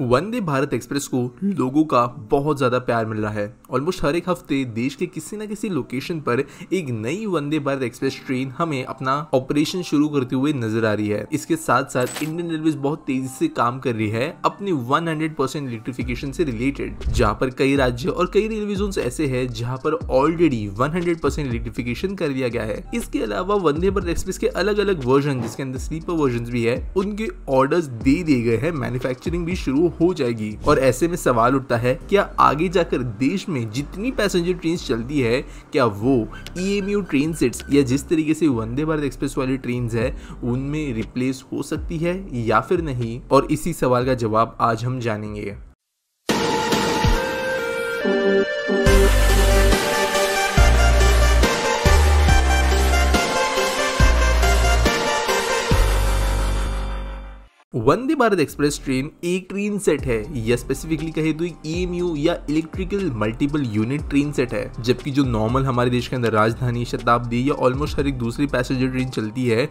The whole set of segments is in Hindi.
वंदे भारत एक्सप्रेस को लोगों का बहुत ज़्यादा प्यार मिल रहा है ऑलमोस्ट हर एक हफ्ते देश के किसी न किसी लोकेशन पर एक नई वंदे भारत एक्सप्रेस ट्रेन हमें अपना ऑपरेशन शुरू करते हुए नजर आ रही है इसके साथ साथ इंडियन रेलवे बहुत तेजी से काम कर रही है अपनी 100 परसेंट इलेक्ट्रिफिकेशन से रिलेटेड जहाँ पर कई राज्य और कई रेलवे जोन ऐसे है जहाँ पर ऑलरेडी वन इलेक्ट्रिफिकेशन कर दिया गया है इसके अलावा वंदे भारत एक्सप्रेस के अलग अलग वर्जन जिसके अंदर स्लीपर वर्जन भी है उनके ऑर्डर दे दिए गए हैं मैन्युफैक्चरिंग भी शुरू हो जाएगी और ऐसे में सवाल उठता है क्या आगे जाकर देश में जितनी पैसेंजर ट्रेन चलती है क्या वो ई ट्रेन सेट्स या जिस तरीके से वंदे भारत एक्सप्रेस वाली ट्रेन है उनमें रिप्लेस हो सकती है या फिर नहीं और इसी सवाल का जवाब आज हम जानेंगे वंदे भारत एक्सप्रेस ट्रेन एक ट्रेन सेट है या स्पेसिफिकली कहे तो यू e या electrical multiple unit train set है जबकि जो नॉर्मल हमारे देश के अंदर राजधानी शताब्दी या ऑलमोस्ट हर एक दूसरी पैसेंजर ट्रेन चलती है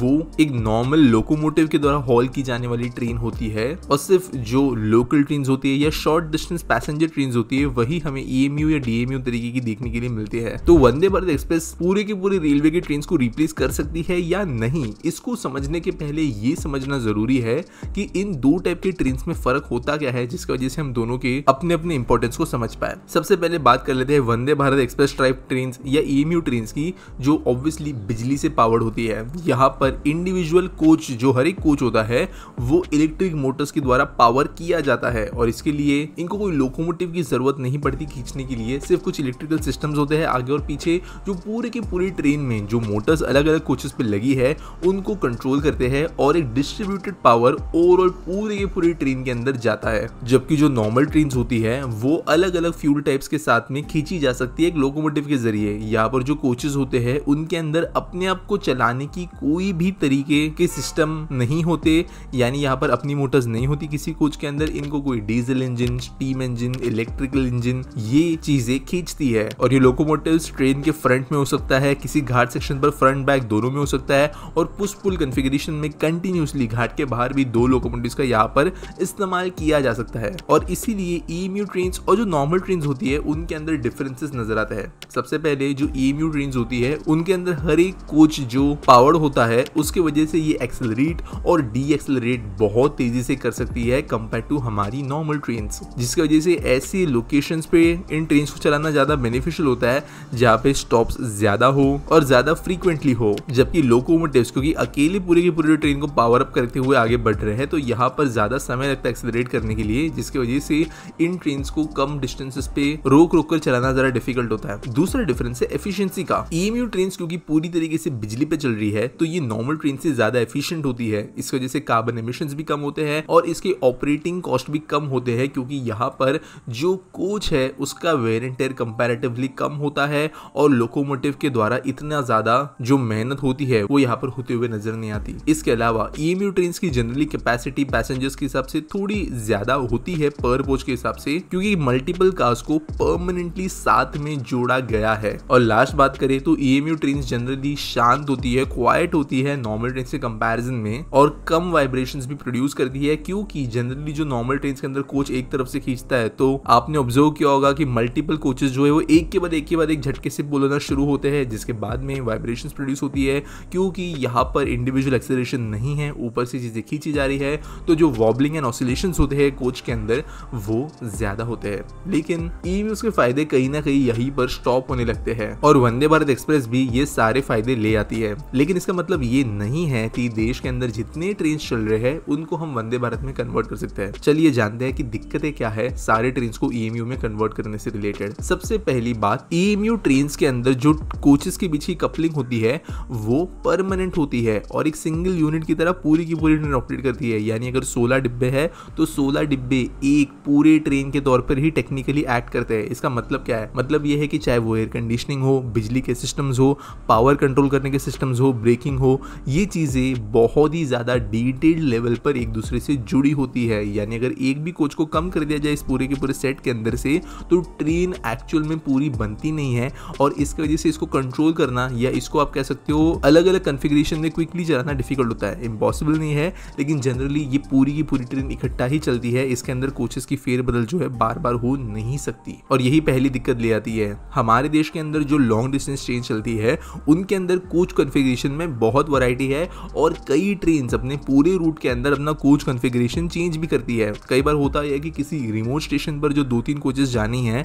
वो एक नॉर्मल लोकोमोटिव के द्वारा हॉल की जाने वाली ट्रेन होती है और सिर्फ जो लोकल ट्रेन होती है या शॉर्ट डिस्टेंस पैसेंजर ट्रेन होती है वही हमें ईएमयू e या डीएमयू तरीके की देखने के लिए मिलती है तो वंदे भारत एक्सप्रेस पूरे के पूरे रेलवे की ट्रेन को रिप्लेस कर सकती है या नहीं इसको समझने के पहले ये समझना जरूरी है कि इन दो टाइप की ट्रेन में फर्क होता क्या है जिसकी वजह से हम दोनों के अपने अपने इंपॉर्टेंस को समझ पाए सबसे पहले बात कर लेते हैं Vande Bharat express type train या ई e ट्रेन की जो ऑब्वियसली बिजली से पावर्ड होती है यहाँ पर इंडिविजुअल कोच जो हर एक कोच होता है वो इलेक्ट्रिक मोटर्स के द्वारा पावर किया जाता है और इसके लिए इनको कोई लोकोमोटिव की जरूरत नहीं पड़ती खींचने के लिए सिर्फ कुछ इलेक्ट्रिकल सिस्टम्स होते हैं आगे और पीछे जो पूरे के पूरी ट्रेन में जो मोटर्स अलग अलग कोचेस पे लगी है उनको कंट्रोल करते हैं और एक डिस्ट्रीब्यूटेड पावर पावर ओवरऑल पूरी की पूरी ट्रेन के अंदर जाता है जबकि जो नॉर्मल ट्रेन होती है वो अलग अलग फ्यूल टाइप्स के साथ में खींची जा सकती है एक लोकोमोटिव के जरिए यहाँ पर जो कोचेज होते हैं उनके अंदर अपने आप को चलाने की कोई भी तरीके के सिस्टम नहीं होते यानी यहाँ पर अपनी मोटर्स नहीं होती किसी कोच के अंदर इनको कोई diesel engine steam engine electrical engine ये चीजें खींचती है और ये लोकोमोटिव ट्रेन के फ्रंट में हो सकता है किसी घाट सेक्शन पर फ्रंट बैक दोनों में हो सकता है और पुश पुल कन्फिग्रेशन में कंटिन्यूसली घाट के बाहर भी दो लोकोमोटिव का यहाँ पर इस्तेमाल किया जा सकता है और इसीलिए ईएमयू e ट्रेन और जो नॉर्मल ट्रेन होती है उनके अंदर डिफरेंसेस नजर आते हैं सबसे पहले जो ईएमयू e ट्रेन होती है उनके अंदर हर एक कोच जो पावर होता है उसके वजह से ये एक्सेलरेट और डी एक्सेलरेट बहुत तेजी से कर सकती है कंपेयर टू हमारी नॉर्मल ट्रेन जिसकी वजह से ऐसी लोकेशन पे इन ट्रेन को चलाना ज्यादा बेनिफिशियल होता है जहाँ पे स्टॉप ज्यादा हो और ज्यादा फ्रीक्वेंटली हो जबकि लोकोमोटिव क्योंकि अकेले पूरे की पूरी ट्रेन को पावर अप करते हुए आगे बढ़ रहे हैं तो यहाँ पर ज़्यादा समय लगता है एक्सेलरेट करने के लिए जिसकी वजह से इन ट्रेन को कम डिस्टेंसेस पे रोक रोक कर चलाना ज़रा डिफिकल्ट होता है दूसरा डिफरेंस है एफिशिएंसी का ईएमयू ट्रेन क्योंकि पूरी तरीके से बिजली पे चल रही है तो ये नॉर्मल ट्रेन से ज़्यादा एफिशियंट होती है इस वजह से कार्बन एमिशन भी कम होते हैं और इसके ऑपरेटिंग कॉस्ट भी कम होते हैं क्योंकि यहाँ पर जो कोच है उसका वेर एंड टेयर कंपेरेटिवली कम होता है और लोकोमोटिव के द्वारा इतना ज़्यादा जो मेहनत होती है वो यहाँ पर होते हुए नजर नहीं आती इसके अलावा ई ट्रेन की जनरल जनरली कैपेसिटी पैसेंजर्स के हिसाब से थोड़ी ज्यादा होती है पर कोच के हिसाब से क्योंकि मल्टीपल कार्स को परमानेंटली साथ में जोड़ा गया है और लास्ट बात करें तो ईएमयू ट्रेन जनरली शांत होती है क्वाइट होती है नॉर्मल ट्रेन से कंपेरिजन में और कम वाइब्रेशन भी प्रोड्यूस करती है क्योंकि जनरली जो नॉर्मल ट्रेन के अंदर कोच एक तरफ से खींचता है तो आपने ऑब्जर्व किया होगा कि मल्टीपल कोचेस जो है वो एक के बाद एक के बाद एक झटके से बोलना शुरू होते हैं जिसके बाद में वाइब्रेशन प्रोड्यूस होती है क्योंकि यहाँ पर इंडिविजुअल एक्सेलरेशन नहीं है ऊपर से चीजें खींच नीचे जा रही है तो जो वॉबलिंग एंड ऑसिलेशन होते हैं कोच के अंदर वो ज्यादा होते हैं लेकिन ईवीएम्स e के फायदे कहीं ना कहीं यही पर स्टॉप होने लगते हैं और वंदे भारत एक्सप्रेस भी ये सारे फायदे ले आती है लेकिन इसका मतलब ये नहीं है कि देश के अंदर जितने ट्रेन चल रहे हैं उनको हम वंदे भारत में कन्वर्ट कर सकते हैं चलिए जानते हैं कि दिक्कतें क्या है सारे ट्रेन को ईएमयू e में कन्वर्ट करने से रिलेटेड सबसे पहली बात ईएमयू e ट्रेन के अंदर जो कोचेस के बीच की कपलिंग होती है वो परमानेंट होती है और एक सिंगल यूनिट की तरह पूरी की पूरी ट्रेन कंप्लीट करती है यानी अगर सोलह डिब्बे है तो सोलह डिब्बे एक पूरे ट्रेन के तौर पर ही टेक्निकली एक्ट करते हैं इसका मतलब क्या है मतलब यह है कि चाहे वो एयर कंडीशनिंग हो बिजली के सिस्टम्स हो पावर कंट्रोल करने के सिस्टम्स हो ब्रेकिंग हो ये चीज़ें बहुत ही ज़्यादा डिटेल्ड लेवल पर एक दूसरे से जुड़ी होती है यानी अगर एक भी कोच को कम कर दिया जाए इस पूरे के पूरे सेट के अंदर से तो ट्रेन एक्चुअल में पूरी बनती नहीं है और इसकी वजह से इसको कंट्रोल करना या इसको आप कह सकते हो अलग अलग कन्फिग्रेशन में क्विकली चलाना डिफिकल्ट होता है इम्पॉसिबल नहीं है लेकिन जनरली ये पूरी की पूरी ट्रेन इकट्ठा ही चलती है इसके अंदर कोचेस की फेरबदल जो है बार बार हो नहीं सकती और यही पहली दिक्कत ले आती है हमारे देश के अंदर जो लॉन्ग डिस्टेंस ट्रेन चलती है उनके अंदर कोच कन्फिग्रेशन में बहुत वैरायटी है और कई ट्रेन अपने पूरे रूट के अंदर अपना कोच कन्फिग्रेशन चेंज भी करती है कई बार होता है कि किसी रिमोट स्टेशन पर जो दो तीन कोचेस जानी है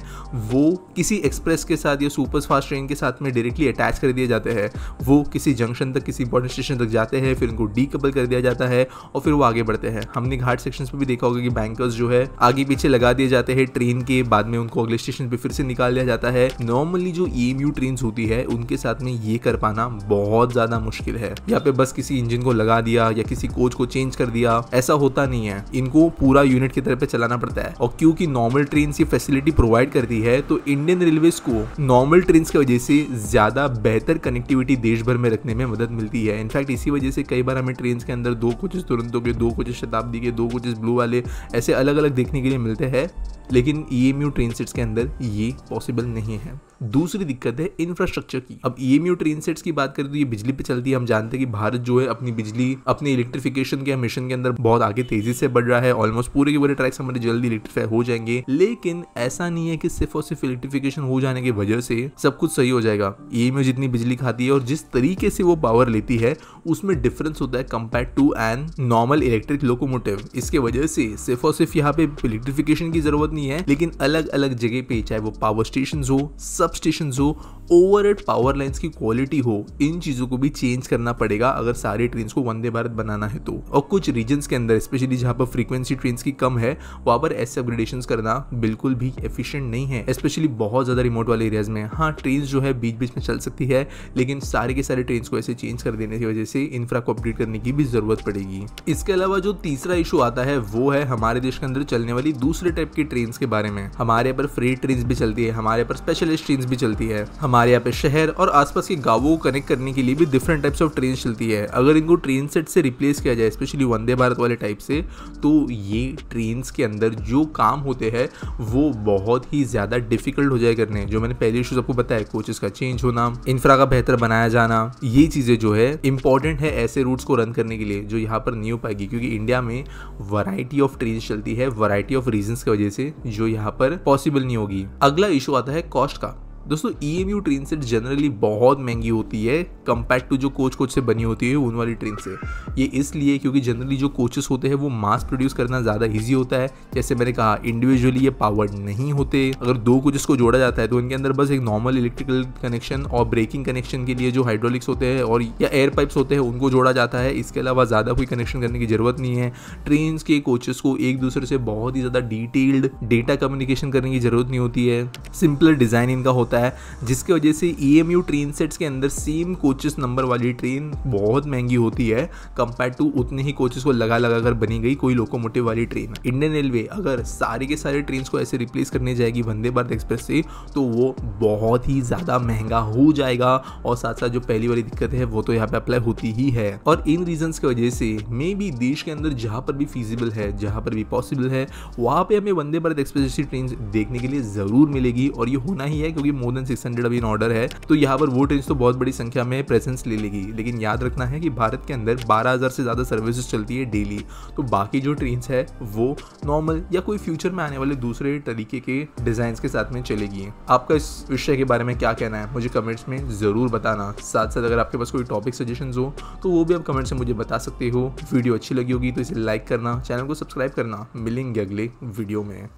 वो किसी एक्सप्रेस के साथ या सुपर फास्ट ट्रेन के साथ में डायरेक्टली अटैच कर दिए जाते हैं वो किसी जंक्शन तक किसी बॉर्डर स्टेशन तक जाते हैं फिर उनको डी कर दिया जाता है और फिर वो आगे बढ़ते हैं हमने घाट सेक्शन पे भी देखा होगा कि बैंकर्स जो है आगे पीछे लगा दिए जाते हैं ट्रेन के बाद में उनको अगले स्टेशन पे फिर से निकाल दिया जाता है नॉर्मली जो ई e ट्रेन होती है उनके साथ में ये कर पाना बहुत ज्यादा मुश्किल है यहाँ पे बस किसी इंजन को लगा दिया या किसी कोच को चेंज कर दिया ऐसा होता नहीं है इनको पूरा यूनिट की तरफ चलाना पड़ता है और क्योंकि नॉर्मल ट्रेन ये फैसिलिटी प्रोवाइड करती है तो इंडियन रेलवे को नॉर्मल ट्रेन की वजह से ज्यादा बेहतर कनेक्टिविटी देश भर में रखने में मदद मिलती है इनफैक्ट इसी वजह से कई बार हमें ट्रेन के अंदर दो कोचेस तुरंतों के दो कुछ शताब्दी के दो कुछ ब्लू वाले ऐसे अलग अलग देखने के लिए मिलते हैं लेकिन E M U train sets के अंदर ये पॉसिबल नहीं है दूसरी दिक्कत है इंफ्रास्ट्रक्चर की अब E M U train sets की बात करें तो ये बिजली पे चलती है हम जानते हैं कि भारत जो है अपनी बिजली अपने इलेक्ट्रिफिकेशन के मिशन के अंदर बहुत आगे तेजी से बढ़ रहा है ऑलमोस्ट पूरे के पूरे ट्रैक्स हमारे जल्दी इलेक्ट्रीफाई हो जाएंगे लेकिन ऐसा नहीं है कि सिर्फ और सिर्फ इलेक्ट्रिफिकेशन हो जाने की वजह से सब कुछ सही हो जाएगा ई एम यू जितनी बिजली खाती है और जिस तरीके से वो पावर लेती है उसमें डिफरेंस होता है compare to an normal electric locomotive इसके वजह से सिर्फ और सिर्फ यहाँ पे इलेक्ट्रिफिकेशन की जरूरत नहीं है लेकिन अलग अलग जगह पे चाहे वो पावर स्टेशन हो सब स्टेशन हो ओवर एड पावर लाइन्स की क्वालिटी हो इन चीजों को भी चेंज करना पड़ेगा अगर सारी ट्रेन को वंदे भारत बनाना है तो और कुछ रीजन के अंदर स्पेशली जहाँ पर फ्रीक्वेंसी ट्रेन की कम है वहाँ पर ऐसे अपग्रेडेशन करना बिल्कुल भी एफिशिएंट नहीं है स्पेशली बहुत ज्यादा रिमोट वाले एरियाज में हाँ ट्रेन जो है बीच बीच में चल सकती है लेकिन सारे के सारे ट्रेन को ऐसे चेंज कर देने की वजह से इंफ्रा को अपडेट करने की भी जरूरत पड़ेगी इसके अलावा जो तीसरा इशू आता है वो है हमारे देश के अंदर चलने वाली दूसरे टाइप की ट्रेन के बारे में हमारे यहाँ पर फ्री ट्रेन भी चलती है हमारे यहाँ पर स्पेशलिस्ट ट्रेन भी चलती है हमारे यहाँ पे शहर और आसपास के गाँवों को कनेक्ट करने के लिए भी डिफरेंट टाइप्स ऑफ ट्रेन चलती है अगर इनको ट्रेन सेट से रिप्लेस किया जाए स्पेशली वंदे भारत वाले टाइप से तो ये ट्रेन के अंदर जो काम होते हैं वो बहुत ही ज़्यादा डिफिकल्ट हो जाए करने जो मैंने पहले इशू आपको बताया कोचेस का चेंज होना इंफ्रा का बेहतर बनाया जाना ये चीज़ें जो है इंपॉर्टेंट है ऐसे रूट्स को रन करने के लिए जो यहाँ पर नहीं हो पाएगी क्योंकि इंडिया में वराइटी ऑफ ट्रीज चलती है वराइटी ऑफ रीजन की वजह से जो यहाँ पर पॉसिबल नहीं होगी अगला इशू आता है कॉस्ट का दोस्तों E M U train set generally बहुत महंगी होती है कंपेयर टू जो कोच कोच से बनी होती है उन वाली ट्रेन से ये इसलिए क्योंकि जनरली जो कोचेस होते हैं वो मास प्रोड्यूस करना ज़्यादा ईजी होता है जैसे मैंने कहा इंडिविजुअली ये पावर्ड नहीं होते अगर दो कोचेस को जोड़ा जाता है तो इनके अंदर बस एक नॉर्मल इलेक्ट्रिकल कनेक्शन और ब्रेकिंग कनेक्शन के लिए जो हाइड्रोलिक्स होते हैं और या एयर पाइप्स होते हैं उनको जोड़ा जाता है इसके अलावा ज़्यादा कोई कनेक्शन करने की ज़रूरत नहीं है ट्रेन के कोचेस को एक दूसरे से बहुत ही ज़्यादा डिटेल्ड डेटा कम्युनिकेशन करने की ज़रूरत नहीं होती है सिंपलर डिज़ाइन इनका होता होता है जिसकी वजह से E M U train sets के अंदर सेम कोचेस नंबर वाली ट्रेन बहुत महंगी होती है कंपेयर टू उतने ही कोचेस को लगा लगा कर बनी गई कोई लोकोमोटिव वाली ट्रेन इंडियन रेलवे अगर सारी के सारे ट्रेन को ऐसे रिप्लेस करने जाएगी वंदे भारत एक्सप्रेस से तो वो बहुत ही ज़्यादा महंगा हो जाएगा और साथ साथ जो पहली वाली दिक्कत है वो तो यहाँ पे अप्लाई होती ही है और इन रीजन की वजह से मे बी देश के अंदर जहां पर भी फिजिबल है जहां पर भी पॉसिबल है वहां पे हमें वंदे भारत एक्सप्रेस जैसी ट्रेन देखने के लिए ज़रूर मिलेगी और ये होना ही है क्योंकि मोर देन सिक्स हंड्रेड अभी इन ऑर्डर है तो यहाँ पर वो ट्रेन तो बहुत बड़ी संख्या में प्रेजेंस ले लेगी लेकिन याद रखना है कि भारत के अंदर बारह हज़ार से ज़्यादा सर्विसेज चलती है डेली तो बाकी जो ट्रेन है वो नॉर्मल या कोई फ्यूचर में आने वाले दूसरे तरीके के डिज़ाइन के साथ में चलेगी आपका इस विषय के बारे में क्या कहना है मुझे कमेंट्स में ज़रूर बताना साथ साथ अगर आपके पास कोई टॉपिक सजेशन हो तो वो भी आप कमेंट्स में मुझे बता सकते हो वीडियो अच्छी लगी होगी तो इसे लाइक करना चैनल को सब्सक्राइब करना मिलेंगे अगले वीडियो में